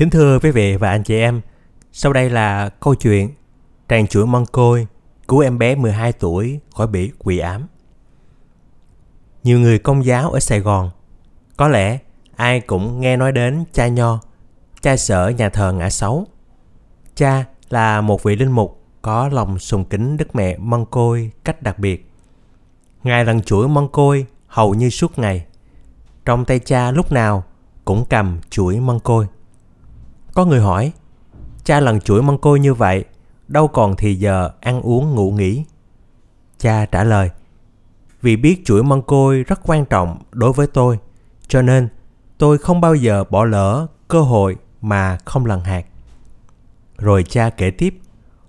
Kính thưa quý vị và anh chị em, sau đây là câu chuyện tràng chuỗi măng côi cứu em bé 12 tuổi khỏi bị quỷ ám. Nhiều người công giáo ở Sài Gòn, có lẽ ai cũng nghe nói đến cha Nho, cha sở nhà thờ ngã sáu. Cha là một vị linh mục có lòng sùng kính đức mẹ măng côi cách đặc biệt. Ngài lần chuỗi măng côi hầu như suốt ngày. Trong tay cha lúc nào cũng cầm chuỗi măng côi. Có người hỏi, cha lần chuỗi măng côi như vậy, đâu còn thì giờ ăn uống ngủ nghỉ. Cha trả lời, vì biết chuỗi măng côi rất quan trọng đối với tôi, cho nên tôi không bao giờ bỏ lỡ cơ hội mà không lần hạt. Rồi cha kể tiếp,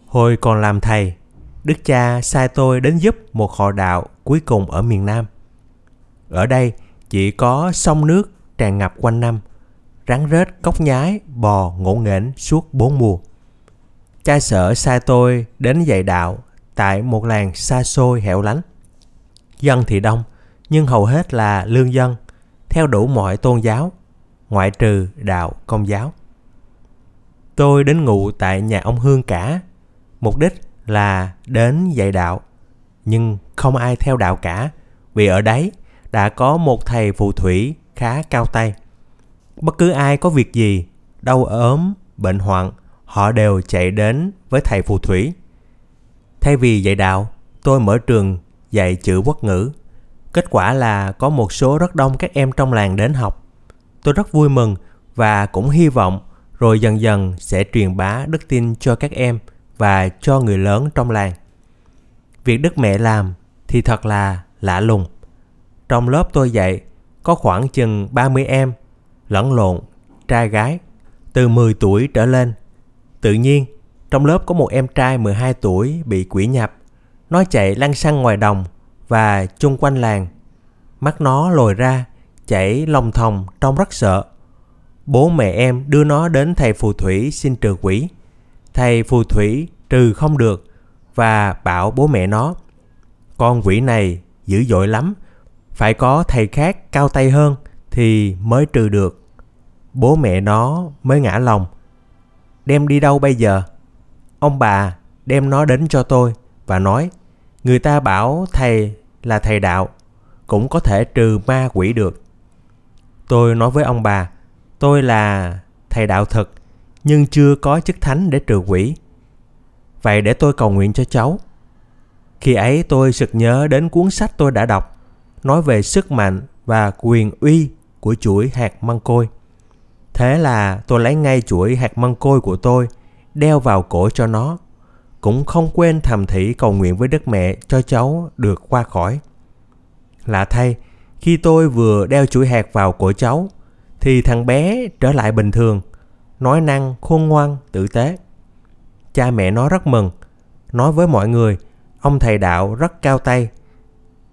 hồi còn làm thầy, Đức cha sai tôi đến giúp một họ đạo cuối cùng ở miền Nam. Ở đây chỉ có sông nước tràn ngập quanh năm, rắn rết, cốc nhái, bò ngỗ nghển suốt bốn mùa. Cha sở sai tôi đến dạy đạo tại một làng xa xôi hẻo lánh. Dân thì đông, nhưng hầu hết là lương dân, theo đủ mọi tôn giáo, ngoại trừ đạo công giáo. Tôi đến ngủ tại nhà ông Hương cả, mục đích là đến dạy đạo, nhưng không ai theo đạo cả, vì ở đấy đã có một thầy phù thủy khá cao tay – bất cứ ai có việc gì đau ốm bệnh hoạn họ đều chạy đến với thầy phù thủy thay vì dạy đạo tôi mở trường dạy chữ quốc ngữ kết quả là có một số rất đông các em trong làng đến học tôi rất vui mừng và cũng hy vọng rồi dần dần sẽ truyền bá đức tin cho các em và cho người lớn trong làng việc đức mẹ làm thì thật là lạ lùng trong lớp tôi dạy có khoảng chừng 30 em lẫn lộn, trai gái, từ 10 tuổi trở lên. Tự nhiên, trong lớp có một em trai 12 tuổi bị quỷ nhập. Nó chạy lăn xăng ngoài đồng và chung quanh làng. Mắt nó lồi ra, chảy lòng thòng trong rất sợ. Bố mẹ em đưa nó đến thầy phù thủy xin trừ quỷ. Thầy phù thủy trừ không được và bảo bố mẹ nó con quỷ này dữ dội lắm phải có thầy khác cao tay hơn thì mới trừ được Bố mẹ nó mới ngã lòng. Đem đi đâu bây giờ? Ông bà đem nó đến cho tôi và nói người ta bảo thầy là thầy đạo cũng có thể trừ ma quỷ được. Tôi nói với ông bà tôi là thầy đạo thực nhưng chưa có chức thánh để trừ quỷ. Vậy để tôi cầu nguyện cho cháu. Khi ấy tôi sực nhớ đến cuốn sách tôi đã đọc nói về sức mạnh và quyền uy của chuỗi hạt măng côi. Thế là tôi lấy ngay chuỗi hạt măng côi của tôi, đeo vào cổ cho nó. Cũng không quên thầm thỉ cầu nguyện với đất mẹ cho cháu được qua khỏi. Lạ thay, khi tôi vừa đeo chuỗi hạt vào cổ cháu, thì thằng bé trở lại bình thường, nói năng, khôn ngoan, tử tế. Cha mẹ nó rất mừng, nói với mọi người, ông thầy đạo rất cao tay.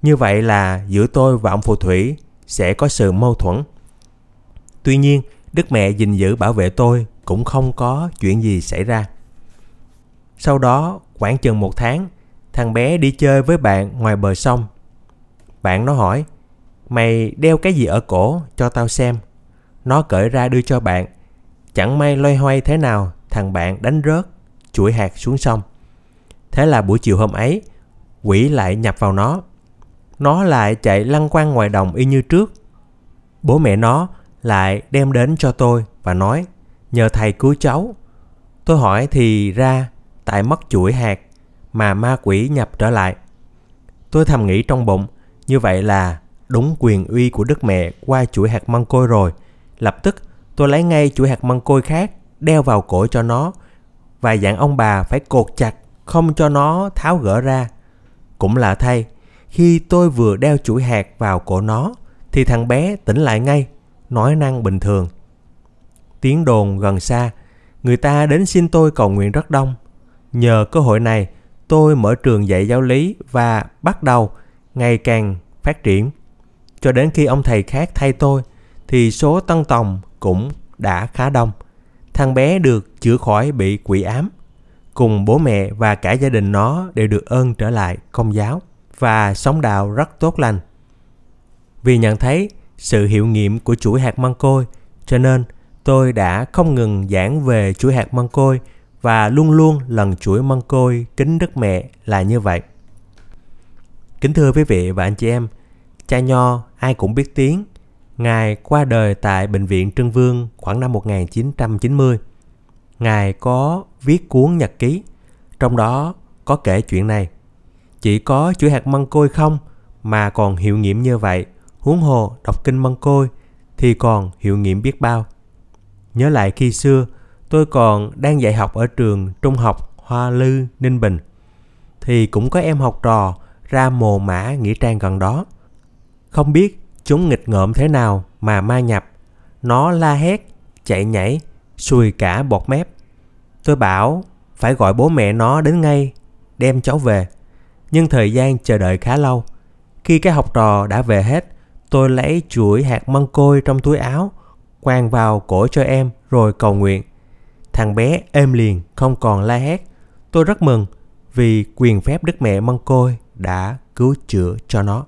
Như vậy là giữa tôi và ông phù thủy sẽ có sự mâu thuẫn. Tuy nhiên, Đức mẹ gìn giữ bảo vệ tôi cũng không có chuyện gì xảy ra. Sau đó, khoảng chừng một tháng, thằng bé đi chơi với bạn ngoài bờ sông. Bạn nó hỏi, mày đeo cái gì ở cổ cho tao xem. Nó cởi ra đưa cho bạn. Chẳng may loay hoay thế nào, thằng bạn đánh rớt, chuỗi hạt xuống sông. Thế là buổi chiều hôm ấy, quỷ lại nhập vào nó. Nó lại chạy lăn quăng ngoài đồng y như trước. Bố mẹ nó lại đem đến cho tôi và nói nhờ thầy cứu cháu. Tôi hỏi thì ra tại mất chuỗi hạt mà ma quỷ nhập trở lại. Tôi thầm nghĩ trong bụng, như vậy là đúng quyền uy của Đức Mẹ qua chuỗi hạt măng côi rồi. Lập tức tôi lấy ngay chuỗi hạt măng côi khác đeo vào cổ cho nó và dặn ông bà phải cột chặt không cho nó tháo gỡ ra. Cũng lạ thay, khi tôi vừa đeo chuỗi hạt vào cổ nó thì thằng bé tỉnh lại ngay nói năng bình thường. Tiếng đồn gần xa, người ta đến xin tôi cầu nguyện rất đông. Nhờ cơ hội này, tôi mở trường dạy giáo lý và bắt đầu ngày càng phát triển. Cho đến khi ông thầy khác thay tôi, thì số tăng tòng cũng đã khá đông. Thằng bé được chữa khỏi bị quỷ ám. Cùng bố mẹ và cả gia đình nó đều được ơn trở lại công giáo và sống đạo rất tốt lành. Vì nhận thấy sự hiệu nghiệm của chuỗi hạt măng côi, cho nên tôi đã không ngừng giảng về chuỗi hạt măng côi và luôn luôn lần chuỗi măng côi kính đất mẹ là như vậy. Kính thưa quý vị và anh chị em, cha Nho ai cũng biết tiếng. Ngài qua đời tại Bệnh viện Trưng Vương khoảng năm 1990. Ngài có viết cuốn nhật ký, trong đó có kể chuyện này. Chỉ có chuỗi hạt măng côi không mà còn hiệu nghiệm như vậy – huống hồ đọc kinh măng côi thì còn hiệu nghiệm biết bao. Nhớ lại khi xưa, tôi còn đang dạy học ở trường trung học Hoa Lư, Ninh Bình, thì cũng có em học trò ra mồ mã nghĩa trang gần đó. Không biết chúng nghịch ngợm thế nào mà ma nhập. Nó la hét, chạy nhảy, xùi cả bọt mép. Tôi bảo phải gọi bố mẹ nó đến ngay, đem cháu về. Nhưng thời gian chờ đợi khá lâu. Khi cái học trò đã về hết, Tôi lấy chuỗi hạt măng côi trong túi áo, quàng vào cổ cho em rồi cầu nguyện. Thằng bé êm liền, không còn la hét. Tôi rất mừng vì quyền phép Đức Mẹ Măng Côi đã cứu chữa cho nó.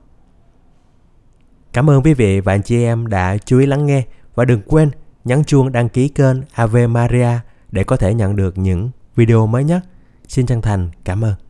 Cảm ơn quý vị và anh chị em đã chú ý lắng nghe và đừng quên nhấn chuông đăng ký kênh Ave Maria để có thể nhận được những video mới nhất. Xin chân thành cảm ơn.